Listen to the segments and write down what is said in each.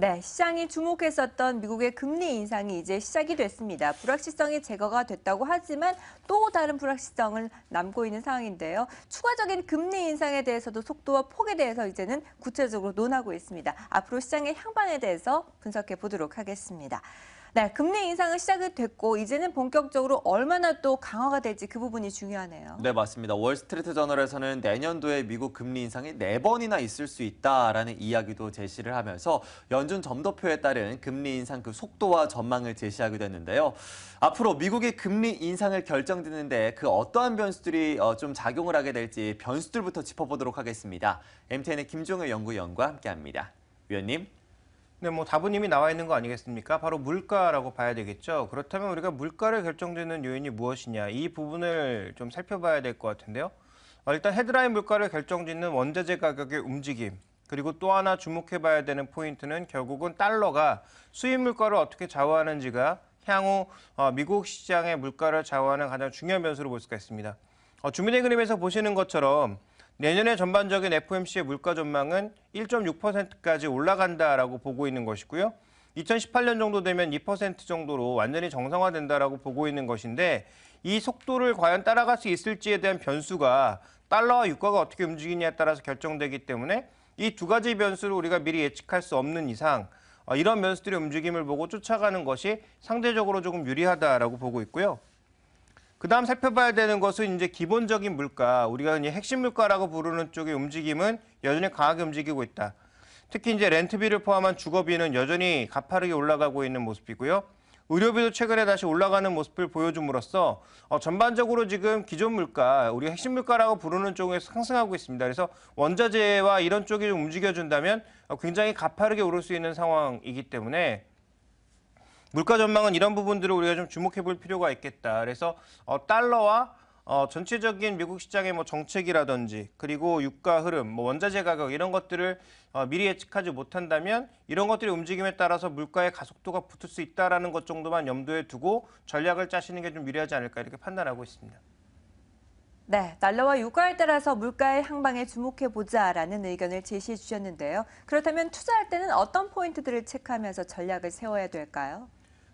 네, 시장이 주목했었던 미국의 금리 인상이 이제 시작이 됐습니다. 불확실성이 제거가 됐다고 하지만 또 다른 불확실성을 남고 있는 상황인데요. 추가적인 금리 인상에 대해서도 속도와 폭에 대해서 이제는 구체적으로 논하고 있습니다. 앞으로 시장의 향방에 대해서 분석해 보도록 하겠습니다. 네, 금리 인상은 시작이 됐고 이제는 본격적으로 얼마나 또 강화가 될지 그 부분이 중요하네요. 네, 맞습니다. 월스트리트 저널에서는 내년도에 미국 금리 인상이 네번이나 있을 수 있다라는 이야기도 제시를 하면서 연준 점도표에 따른 금리 인상 그 속도와 전망을 제시하게 됐는데요. 앞으로 미국의 금리 인상을 결정짓는데 그 어떠한 변수들이 어, 좀 작용을 하게 될지 변수들부터 짚어보도록 하겠습니다. MTN의 김종혜 연구위원과 함께합니다. 위원님. 네, 뭐 답은 이미 나와 있는 거 아니겠습니까? 바로 물가라고 봐야 되겠죠. 그렇다면 우리가 물가를 결정짓는 요인이 무엇이냐 이 부분을 좀 살펴봐야 될 것 같은데요. 어, 일단 헤드라인 물가를 결정짓는 원자재 가격의 움직임 그리고 또 하나 주목해봐야 되는 포인트는 결국은 달러가 수입 물가를 어떻게 좌우하는지가 향후 어, 미국 시장의 물가를 좌우하는 가장 중요한 변수로 볼 수가 있습니다. 어, 주민의 그림에서 보시는 것처럼 내년에 전반적인 FOMC의 물가 전망은 1.6%까지 올라간다라고 보고 있는 것이고요. 2018년 정도 되면 2% 정도로 완전히 정상화된다라고 보고 있는 것인데 이 속도를 과연 따라갈 수 있을지에 대한 변수가 달러와 유가가 어떻게 움직이냐에 따라서 결정되기 때문에 이 두 가지 변수를 우리가 미리 예측할 수 없는 이상 어, 이런 변수들의 움직임을 보고 쫓아가는 것이 상대적으로 조금 유리하다라고 보고 있고요. 그다음 살펴봐야 되는 것은 이제 기본적인 물가, 우리가 이제 핵심 물가라고 부르는 쪽의 움직임은 여전히 강하게 움직이고 있다. 특히 이제 렌트비를 포함한 주거비는 여전히 가파르게 올라가고 있는 모습이고요. 의료비도 최근에 다시 올라가는 모습을 보여줌으로써 어, 전반적으로 지금 기존 물가, 우리 핵심 물가라고 부르는 쪽에 상승하고 있습니다. 그래서 원자재와 이런 쪽이 좀 움직여준다면 어, 굉장히 가파르게 오를 수 있는 상황이기 때문에 물가 전망은 이런 부분들을 우리가 좀 주목해 볼 필요가 있겠다. 그래서 어, 달러와 어, 전체적인 미국 시장의 뭐 정책이라든지 그리고 유가 흐름, 뭐 원자재 가격 이런 것들을 어, 미리 예측하지 못한다면 이런 것들이 움직임에 따라서 물가의 가속도가 붙을 수있다는것 정도만 염두에 두고 전략을 짜시는 게 좀 유리하지 않을까 이렇게 판단하고 있습니다. 네, 달러와 유가에 따라서 물가의 향방에 주목해 보자라는 의견을 제시해 주셨는데요. 그렇다면 투자할 때는 어떤 포인트들을 체크하면서 전략을 세워야 될까요?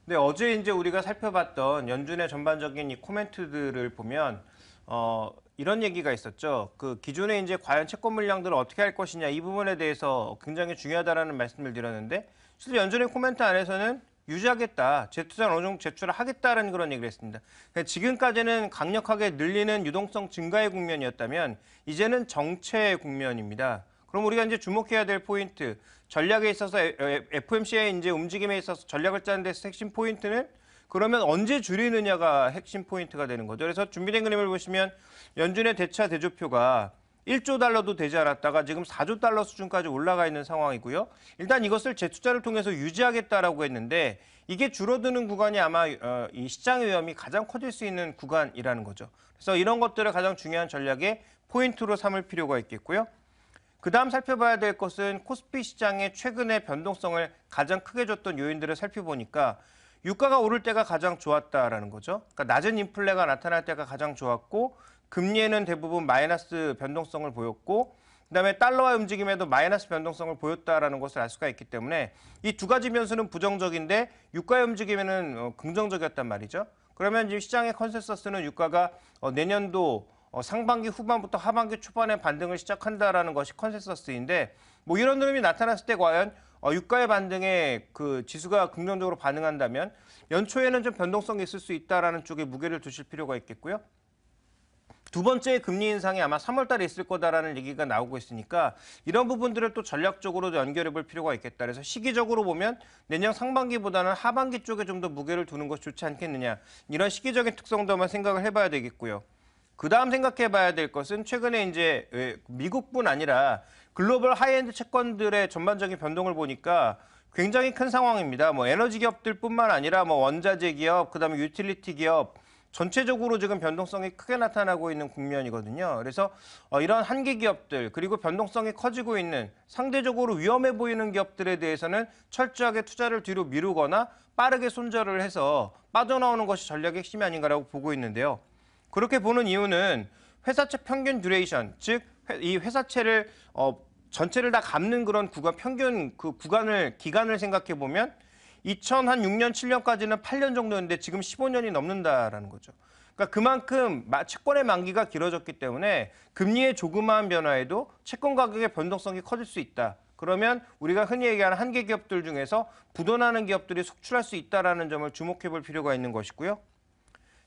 네, 어제 이제 우리가 살펴봤던 연준의 전반적인 이 코멘트들을 보면 어 이런 얘기가 있었죠. 그 기존에 이제 과연 채권 물량들을 어떻게 할 것이냐 이 부분에 대해서 굉장히 중요하다라는 말씀을 드렸는데 실제 연준의 코멘트 안에서는 유지하겠다, 재투자 어느 정도 제출을 하겠다라는 그런 얘기를 했습니다. 그 지금까지는 강력하게 늘리는 유동성 증가의 국면이었다면 이제는 정체의 국면입니다. 그럼 우리가 이제 주목해야 될 포인트, 전략에 있어서 FMC의 이제 움직임에 있어서 전략을 짜는 데 핵심 포인트는 그러면 언제 줄이느냐가 핵심 포인트가 되는 거죠. 그래서 준비된 그림을 보시면 연준의 대차 대조표가 1조 달러도 되지 않았다가 지금 4조 달러 수준까지 올라가 있는 상황이고요. 일단 이것을 재투자를 통해서 유지하겠다라고 했는데 이게 줄어드는 구간이 아마 어, 이 시장의 위험이 가장 커질 수 있는 구간이라는 거죠. 그래서 이런 것들을 가장 중요한 전략의 포인트로 삼을 필요가 있겠고요. 그 다음 살펴봐야 될 것은 코스피 시장의 최근의 변동성을 가장 크게 줬던 요인들을 살펴보니까 유가가 오를 때가 가장 좋았다라는 거죠. 그러니까 낮은 인플레가 나타날 때가 가장 좋았고 금리에는 대부분 마이너스 변동성을 보였고 그다음에 달러와 움직임에도 마이너스 변동성을 보였다라는 것을 알 수가 있기 때문에 이 두 가지 변수는 부정적인데 유가의 움직임에는 어, 긍정적이었단 말이죠. 그러면 지금 시장의 컨센서스는 유가가 어, 내년도 어, 상반기 후반부터 하반기 초반에 반등을 시작한다라는 것이 컨센서스인데 뭐 이런 흐름이 나타났을 때 과연 어, 유가의 반등에 그 지수가 긍정적으로 반응한다면 연초에는 좀 변동성이 있을 수 있다라는 쪽에 무게를 두실 필요가 있겠고요. 두 번째 금리 인상이 아마 3월 달에 있을 거다라는 얘기가 나오고 있으니까 이런 부분들을 또 전략적으로 연결해 볼 필요가 있겠다. 그래서 시기적으로 보면 내년 상반기보다는 하반기 쪽에 좀 더 무게를 두는 것이 좋지 않겠느냐. 이런 시기적인 특성도 한번 생각을 해봐야 되겠고요. 그 다음 생각해 봐야 될 것은 최근에 이제 예, 미국뿐 아니라 글로벌 하이엔드 채권들의 전반적인 변동을 보니까 굉장히 큰 상황입니다. 뭐 에너지 기업들 뿐만 아니라 뭐 원자재 기업, 그 다음에 유틸리티 기업, 전체적으로 지금 변동성이 크게 나타나고 있는 국면이거든요. 그래서 어, 이런 한계 기업들 그리고 변동성이 커지고 있는 상대적으로 위험해 보이는 기업들에 대해서는 철저하게 투자를 뒤로 미루거나 빠르게 손절을 해서 빠져나오는 것이 전략의 핵심이 아닌가라고 보고 있는데요. 그렇게 보는 이유는 회사채 평균 듀레이션, 즉 이 회사채를 어, 전체를 다갚는 그런 구간 평균 그 구간을 기간을 생각해 보면 2006년 7년까지는 8년 정도였는데 지금 15년이 넘는다라는 거죠. 그러니까 그만큼 채권의 만기가 길어졌기 때문에 금리의 조그마한 변화에도 채권 가격의 변동성이 커질 수 있다. 그러면 우리가 흔히 얘기하는 한계 기업들 중에서 부도나는 기업들이 속출할 수 있다라는 점을 주목해 볼 필요가 있는 것이고요.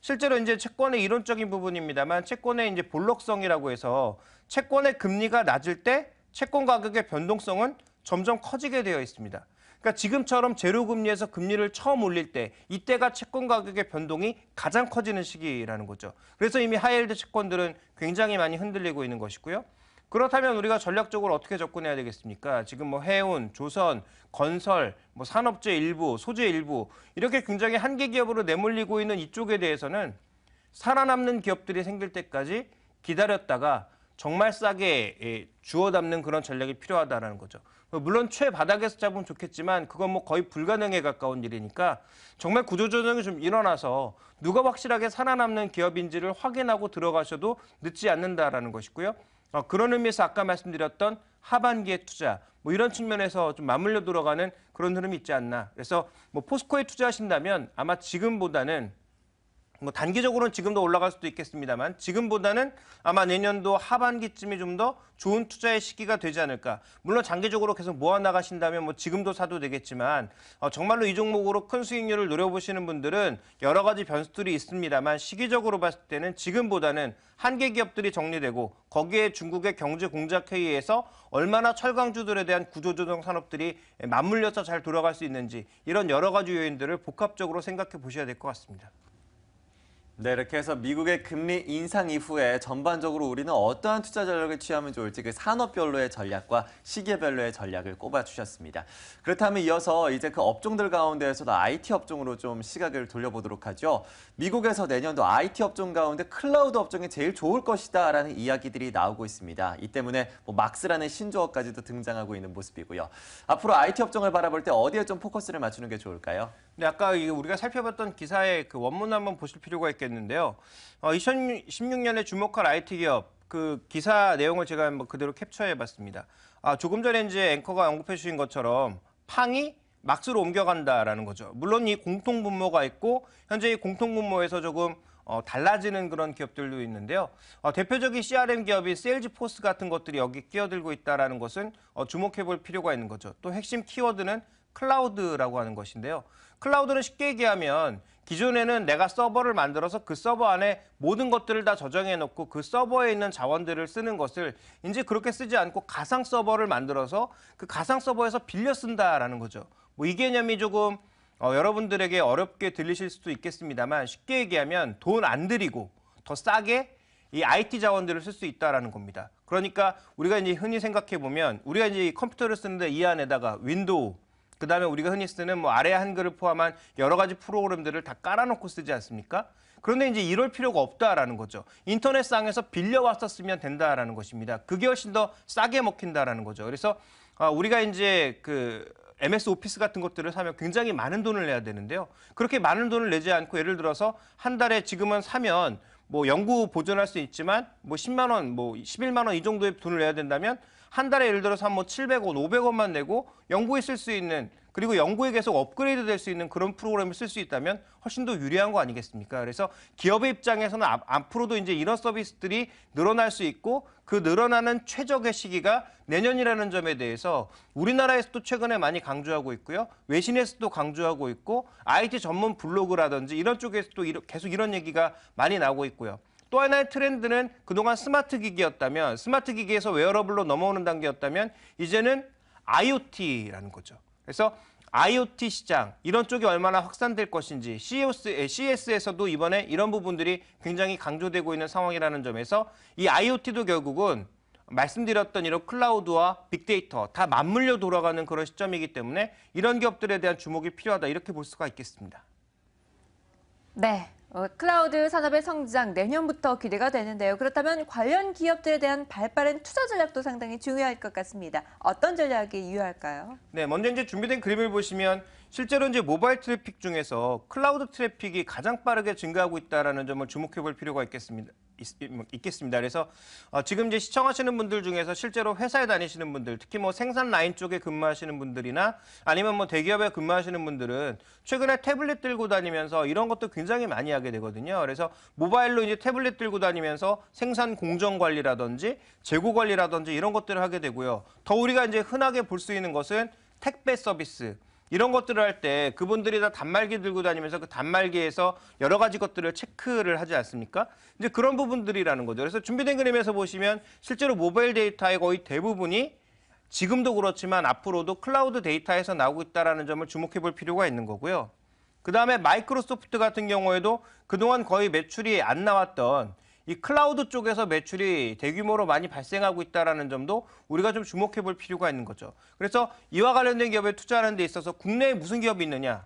실제로 이제 채권의 이론적인 부분입니다만 채권의 이제 볼록성이라고 해서 채권의 금리가 낮을 때 채권 가격의 변동성은 점점 커지게 되어 있습니다. 그러니까 지금처럼 제로금리에서 금리를 처음 올릴 때 이때가 채권 가격의 변동이 가장 커지는 시기라는 거죠. 그래서 이미 하이엘드 채권들은 굉장히 많이 흔들리고 있는 것이고요. 그렇다면 우리가 전략적으로 어떻게 접근해야 되겠습니까? 지금 뭐 해운, 조선, 건설, 뭐 산업재 일부, 소재 일부 이렇게 굉장히 한계 기업으로 내몰리고 있는 이쪽에 대해서는 살아남는 기업들이 생길 때까지 기다렸다가 정말 싸게 예, 주워 담는 그런 전략이 필요하다는 거죠. 뭐 물론 최바닥에서 잡으면 좋겠지만 그건 뭐 거의 불가능에 가까운 일이니까 정말 구조조정이 좀 일어나서 누가 확실하게 살아남는 기업인지를 확인하고 들어가셔도 늦지 않는다라는 것이고요. 어, 그런 의미에서 아까 말씀드렸던 하반기에 투자 뭐 이런 측면에서 좀 맞물려 들어가는 그런 흐름이 있지 않나. 그래서 뭐 포스코에 투자하신다면 아마 지금보다는 뭐 단기적으로는 지금도 올라갈 수도 있겠습니다만 지금보다는 아마 내년도 하반기쯤이 좀 더 좋은 투자의 시기가 되지 않을까. 물론 장기적으로 계속 모아 나가신다면 뭐 지금도 사도 되겠지만 어, 정말로 이 종목으로 큰 수익률을 노려보시는 분들은 여러 가지 변수들이 있습니다만 시기적으로 봤을 때는 지금보다는 한계 기업들이 정리되고 거기에 중국의 경제 공작 회의에서 얼마나 철강주들에 대한 구조조정 산업들이 맞물려서 잘 돌아갈 수 있는지 이런 여러 가지 요인들을 복합적으로 생각해 보셔야 될 것 같습니다. 네, 이렇게 해서 미국의 금리 인상 이후에 전반적으로 우리는 어떠한 투자 전략을 취하면 좋을지 그 산업별로의 전략과 시계별로의 전략을 꼽아주셨습니다. 그렇다면 이어서 이제 그 업종들 가운데에서도 IT 업종으로 좀 시각을 돌려보도록 하죠. 미국에서 내년도 IT 업종 가운데 클라우드 업종이 제일 좋을 것이다 라는 이야기들이 나오고 있습니다. 이 때문에 뭐 막스라는 신조어까지도 등장하고 있는 모습이고요. 앞으로 IT 업종을 바라볼 때 어디에 좀 포커스를 맞추는 게 좋을까요? 네, 아까 우리가 살펴봤던 기사의 그 원문 한번 보실 필요가 있겠 있겠는데요. 2016년에 어, 주목할 IT 기업 그 기사 내용을 제가 그대로 캡처해봤습니다. 아, 조금 전에 이제 앵커가 언급해 주신 것처럼 팡이 막스로 옮겨간다라는 거죠. 물론 이 공통분모가 있고 현재 이 공통분모에서 조금 어, 달라지는 그런 기업들도 있는데요. 어, 대표적인 CRM 기업인 셀즈포스 같은 것들이 여기 끼어들고 있다는 것은 어, 주목해 볼 필요가 있는 거죠. 또 핵심 키워드는 클라우드라고 하는 것인데요. 클라우드는 쉽게 얘기하면 기존에는 내가 서버를 만들어서 그 서버 안에 모든 것들을 다 저장해 놓고 그 서버에 있는 자원들을 쓰는 것을 이제 그렇게 쓰지 않고 가상 서버를 만들어서 그 가상 서버에서 빌려 쓴다라는 거죠. 뭐 이 개념이 조금 어, 여러분들에게 어렵게 들리실 수도 있겠습니다만 쉽게 얘기하면 돈 안 들이고 더 싸게 이 IT 자원들을 쓸 수 있다라는 겁니다. 그러니까 우리가 이제 흔히 생각해 보면 우리가 이제 컴퓨터를 쓰는데 이 안에다가 윈도우 그다음에 우리가 흔히 쓰는 뭐 아래 한글을 포함한 여러 가지 프로그램들을 다 깔아놓고 쓰지 않습니까? 그런데 이제 이럴 필요가 없다라는 거죠. 인터넷상에서 빌려와서 쓰면 된다라는 것입니다. 그게 훨씬 더 싸게 먹힌다라는 거죠. 그래서 아, 우리가 이제 그 MS 오피스 같은 것들을 사면 굉장히 많은 돈을 내야 되는데요. 그렇게 많은 돈을 내지 않고 예를 들어서 한 달에 지금은 사면 뭐연구 보존할 수 있지만 뭐 10만 원, 뭐 11만 원 이 정도의 돈을 내야 된다면 한 달에 예를 들어서 한 뭐 700원, 500원만 내고 연구에 쓸 수 있는 그리고 연구에 계속 업그레이드 될 수 있는 그런 프로그램을 쓸 수 있다면 훨씬 더 유리한 거 아니겠습니까? 그래서 기업의 입장에서는 앞으로도 이제 이런 서비스들이 늘어날 수 있고 그 늘어나는 최적의 시기가 내년이라는 점에 대해서 우리나라에서도 최근에 많이 강조하고 있고요. 외신에서도 강조하고 있고 IT 전문 블로그라든지 이런 쪽에서도 계속 이런 얘기가 많이 나오고 있고요. 또 하나의 트렌드는 그동안 스마트 기기였다면 스마트 기기에서 웨어러블로 넘어오는 단계였다면 이제는 IoT라는 거죠. 그래서 IoT 시장 이런 쪽이 얼마나 확산될 것인지 CS, e e 에서도 이번에 이런 부분들이 굉장히 강조되고 있는 상황이라는 점에서 이 IoT도 결국은 말씀드렸던 이런 클라우드와 빅데이터 다 맞물려 돌아가는 그런 시점이기 때문에 이런 기업들에 대한 주목이 필요하다 이렇게 볼 수가 있겠습니다. 네. 어, 클라우드 산업의 성장 내년부터 기대가 되는데요. 그렇다면 관련 기업들에 대한 발빠른 투자 전략도 상당히 중요할 것 같습니다. 어떤 전략이 유효할까요? 네, 먼저 이제 준비된 그림을 보시면 실제로 이제 모바일 트래픽 중에서 클라우드 트래픽이 가장 빠르게 증가하고 있다라는 점을 주목해 볼 필요가 있겠습니다. 뭐, 있겠습니다. 그래서 어, 지금 이제 시청하시는 분들 중에서 실제로 회사에 다니시는 분들, 특히 뭐 생산 라인 쪽에 근무하시는 분들이나 아니면 뭐 대기업에 근무하시는 분들은 최근에 태블릿 들고 다니면서 이런 것도 굉장히 많이 하게 되거든요. 그래서 모바일로 이제 태블릿 들고 다니면서 생산 공정 관리라든지 재고 관리라든지 이런 것들을 하게 되고요. 더 우리가 이제 흔하게 볼 수 있는 것은 택배 서비스, 이런 것들을 할 때 그분들이 다 단말기 들고 다니면서 그 단말기에서 여러 가지 것들을 체크를 하지 않습니까? 이제 그런 부분들이라는 거죠. 그래서 준비된 그림에서 보시면 실제로 모바일 데이터의 거의 대부분이 지금도 그렇지만 앞으로도 클라우드 데이터에서 나오고 있다는 점을 주목해 볼 필요가 있는 거고요. 그 다음에 마이크로소프트 같은 경우에도 그동안 거의 매출이 안 나왔던 이 클라우드 쪽에서 매출이 대규모로 많이 발생하고 있다는 점도 우리가 좀 주목해 볼 필요가 있는 거죠. 그래서 이와 관련된 기업에 투자하는 데 있어서 국내에 무슨 기업이 있느냐?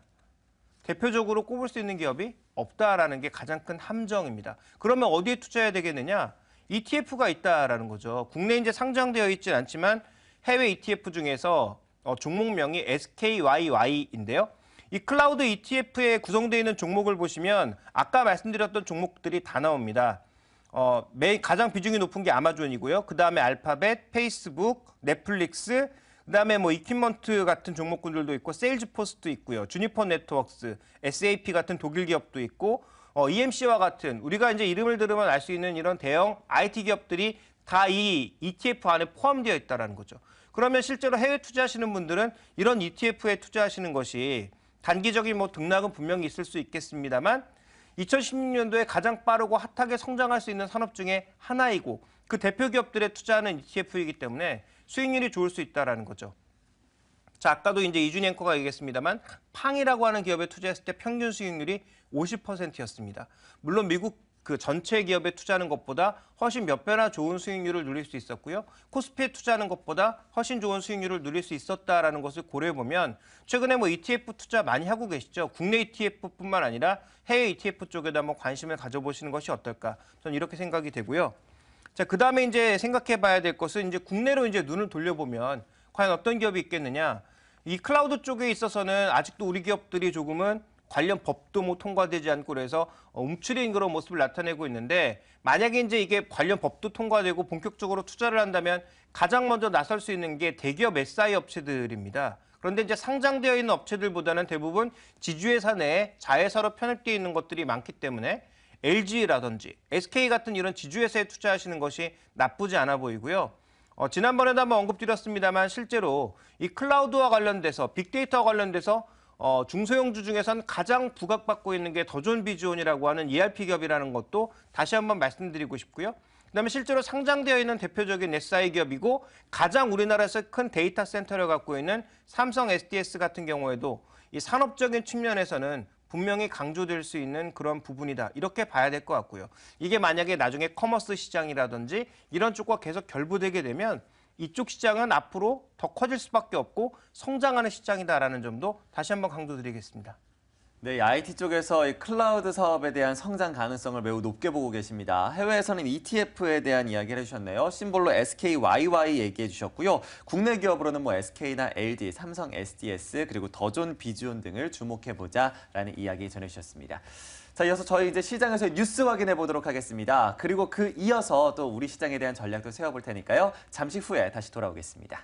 대표적으로 꼽을 수 있는 기업이 없다라는 게 가장 큰 함정입니다. 그러면 어디에 투자해야 되겠느냐? ETF가 있다라는 거죠. 국내 이제 상장되어 있진 않지만 해외 ETF 중에서 어, 종목명이 SKYY인데요. 이 클라우드 ETF에 구성되어 있는 종목을 보시면 아까 말씀드렸던 종목들이 다 나옵니다. 어, 메인 가장 비중이 높은 게 아마존이고요. 그 다음에 알파벳, 페이스북, 넷플릭스, 그 다음에 뭐 이퀴먼트 같은 종목군들도 있고 세일즈포스도 있고요. 주니퍼 네트웍스, SAP 같은 독일 기업도 있고 어, EMC와 같은 우리가 이제 이름을 들으면 알 수 있는 이런 대형 IT 기업들이 다 이 ETF 안에 포함되어 있다는 거죠. 그러면 실제로 해외 투자하시는 분들은 이런 ETF에 투자하시는 것이 단기적인 뭐 등락은 분명히 있을 수 있겠습니다만 2016년도에 가장 빠르고 핫하게 성장할 수 있는 산업 중에 하나이고 그 대표 기업들에 투자하는 ETF이기 때문에 수익률이 좋을 수 있다라는 거죠. 자, 아까도 이제 이준 앵커가 얘기했습니다만 팡이라고 하는 기업에 투자했을 때 평균 수익률이 50%였습니다. 물론 미국 그 전체 기업에 투자하는 것보다 훨씬 몇 배나 좋은 수익률을 누릴 수 있었고요. 코스피에 투자하는 것보다 훨씬 좋은 수익률을 누릴 수 있었다라는 것을 고려해 보면 최근에 뭐 ETF 투자 많이 하고 계시죠. 국내 ETF뿐만 아니라 해외 ETF 쪽에도 한번 관심을 가져보시는 것이 어떨까? 저는 이렇게 생각이 되고요. 자, 그다음에 이제 생각해 봐야 될 것은 이제 국내로 이제 눈을 돌려보면 과연 어떤 기업이 있겠느냐? 이 클라우드 쪽에 있어서는 아직도 우리 기업들이 조금은 관련 법도 뭐 통과되지 않고 그래서 어, 움츠린 그런 모습을 나타내고 있는데 만약에 이제 이게 관련 법도 통과되고 본격적으로 투자를 한다면 가장 먼저 나설 수 있는 게 대기업 SI 업체들입니다. 그런데 이제 상장되어 있는 업체들보다는 대부분 지주회사 내에 자회사로 편입되어 있는 것들이 많기 때문에 LG라든지 SK 같은 이런 지주회사에 투자하시는 것이 나쁘지 않아 보이고요. 어, 지난번에도 한번 언급드렸습니다만 실제로 이 클라우드와 관련돼서 빅데이터와 관련돼서 어, 중소형주 중에서는 가장 부각받고 있는 게더존비지온이라고 하는 ERP 기업이라는 것도 다시 한번 말씀드리고 싶고요. 그다음에 실제로 상장되어 있는 대표적인 SI 기업이고 가장 우리나라에서 큰 데이터 센터를 갖고 있는 삼성 SDS 같은 경우에도 이 산업적인 측면에서는 분명히 강조될 수 있는 그런 부분이다. 이렇게 봐야 될 것 같고요. 이게 만약에 나중에 커머스 시장이라든지 이런 쪽과 계속 결부되게 되면 이쪽 시장은 앞으로 더 커질 수밖에 없고 성장하는 시장이다라는 점도 다시 한번 강조드리겠습니다. 네, IT 쪽에서 이 클라우드 사업에 대한 성장 가능성을 매우 높게 보고 계십니다. 해외에서는 ETF에 대한 이야기를 해주셨네요. 심볼로 SKYY 얘기해 주셨고요. 국내 기업으로는 뭐 SK나 LG, 삼성 SDS, 그리고 더존, 비즈온 등을 주목해보자라는 이야기 전해주셨습니다. 자, 이어서 저희 이제 시장에서 뉴스 확인해 보도록 하겠습니다. 그리고 그 이어서 또 우리 시장에 대한 전략도 세워볼 테니까요. 잠시 후에 다시 돌아오겠습니다.